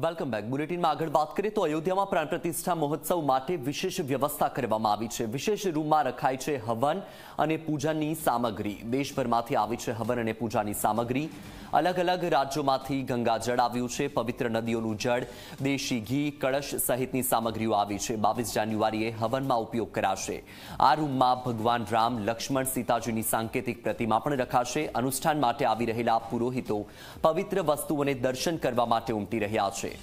Welcome back બુલેટિનમાં આગળ વાત કરીએ તો અયોધ્યામાં પ્રાણ પ્રતિષ્ઠા મહોત્સવ માટે વિશેષ વ્યવસ્થા કરવામાં આવી છે વિશેષ રૂમમાં રખાય છે હવન અને પૂજાની સામગ્રી દેશભરમાંથી આવી છે હવન અને પૂજાની સામગ્રી અલગ અલગ રાજ્યોમાંથી ગંગાજળ આવ્યું છે પવિત્ર નદીઓનું જળ દેશી ઘી કળશ સહિતની સામગ્રીઓ આવી છે બાવીસ જાન્યુઆરીએ હવનમાં ઉપયોગ કરાશે આ રૂમમાં ભગવાન રામ લક્ષ્મણ સીતાજીની સાંકેતિક પ્રતિમા પણ રખાશે અનુષ્ઠાન માટે આવી રહેલા પુરોહિતો પવિત્ર વસ્તુઓને દર્શન કરવા માટે ઉમટી રહ્યા છે Fauci.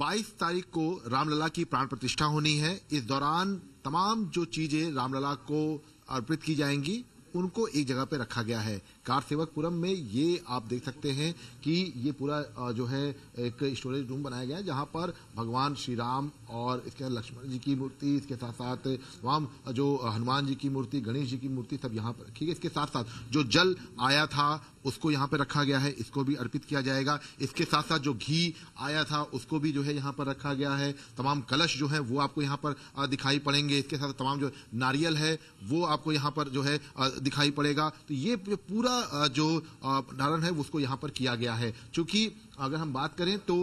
बाईस तारीख को रामलला की प्राण प्रतिष्ठा होनी है इस दौरान तमाम जो चीजें रामलला को अर्पित की जाएंगी उनको एक जगह पर रखा गया है कार्तिवकपुरम में ये आप देख सकते हैं कि ये पूरा जो है एक स्टोरेज रूम बनाया गया है जहां पर भगवान श्री राम और इसके लक्ष्मण जी की मूर्ति इसके साथ साथ वहां जो हनुमान जी की मूर्ति गणेश जी की मूर्ति सब यहाँ पर रखी गई इसके साथ साथ जो जल आया था उसको यहाँ पर रखा गया है इसको भी अर्पित किया जाएगा इसके साथ साथ जो घी आया था उसको भी जो है यहाँ पर रखा गया है तमाम कलश जो है वो आपको यहाँ पर दिखाई पड़ेंगे इसके साथ तमाम जो नारियल है वो आपको यहाँ पर जो है दिखाई पड़ेगा तो ये पूरा जो धारण है उसको यहाँ पर किया गया है चूंकि अगर हम बात करें तो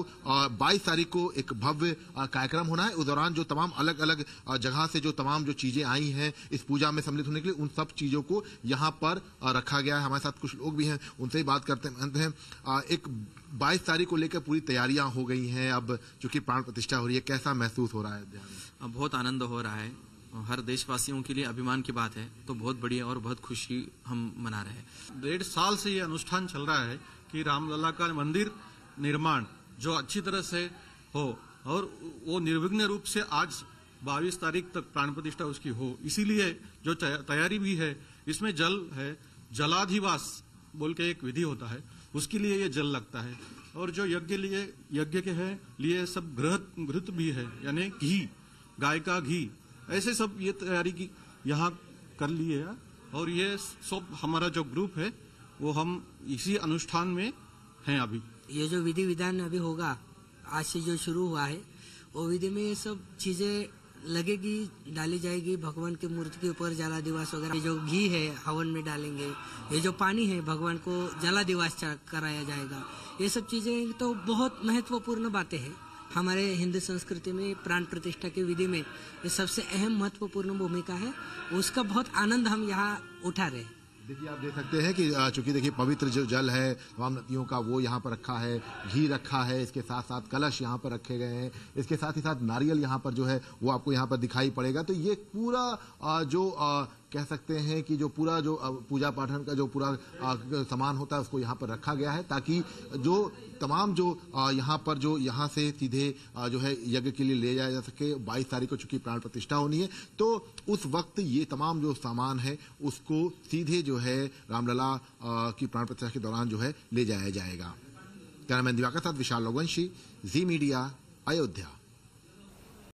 बाईस तारीख को एक भव्य कार्यक्रम होना है उस दौरान जो तमाम अलग अलग जगह से जो तमाम जो चीजें आई हैं इस पूजा में सम्मिलित होने के लिए उन सब चीजों को यहाँ पर रखा गया है हमारे साथ कुछ लोग भी हैं उनसे ही बात करते हैं एक बाईस तारीख को लेकर पूरी तैयारियां हो गई हैं अब चूंकि प्राण प्रतिष्ठा हो रही है कैसा महसूस हो रहा है बहुत आनंद हो रहा है हर देशवासियों के लिए अभिमान की बात है तो बहुत बढ़िया और बहुत खुशी हम मना रहे हैं डेढ़ साल से ये अनुष्ठान चल रहा है कि रामलला का मंदिर निर्माण जो अच्छी तरह से हो और वो निर्विघ्न रूप से आज 22 तारीख तक प्राण प्रतिष्ठा उसकी हो इसीलिए जो तैयारी भी है इसमें जल है जलाधिवास बोल के एक विधि होता है उसके लिए ये जल लगता है और जो यज्ञ लिए यज्ञ के है लिए सब गृह भी है यानी घी गाय का घी ऐसे सब ये तैयारी की यहाँ कर ली है और ये सब हमारा जो ग्रुप है वो हम इसी अनुष्ठान में हैं अभी ये जो विधि विधान अभी होगा आज से जो शुरू हुआ है वो विधि में ये सब चीजें लगेगी डाली जाएगी भगवान की मूर्ति के ऊपर जला दिवास वगैरह ये जो घी है हवन में डालेंगे ये जो पानी है भगवान को जला दिवास कराया जाएगा ये सब चीजें तो बहुत महत्वपूर्ण बातें हैं हमारे हिंदू संस्कृति में प्राण प्रतिष्ठा की विधि में ये सबसे अहम महत्वपूर्ण भूमिका है उसका बहुत आनंद हम यहाँ उठा रहे हैं देखिए आप देख सकते हैं कि चूंकि देखिए पवित्र जो जल है तमाम नदियों का वो यहाँ पर रखा है घी रखा है इसके साथ साथ कलश यहाँ पर रखे गए हैं इसके साथ ही साथ नारियल यहाँ पर जो है वो आपको यहाँ पर दिखाई पड़ेगा तो ये पूरा जो कह सकते हैं कि जो पूरा जो पूजा पाठन का जो पूरा सामान होता है उसको यहाँ पर रखा गया है ताकि जो तमाम जो यहाँ पर जो यहाँ से सीधे जो है यज्ञ के लिए ले जाया जा सके बाईस तारीख को चूंकि प्राण प्रतिष्ठा होनी है तो उस वक्त ये तमाम जो सामान है उसको सीधे जो है रामलला की प्राण प्रतिष्ठा के दौरान जो है ले जाया जाएगा कैमरामैन दिवाकर साथ विशाल लोगवंशी जी मीडिया अयोध्या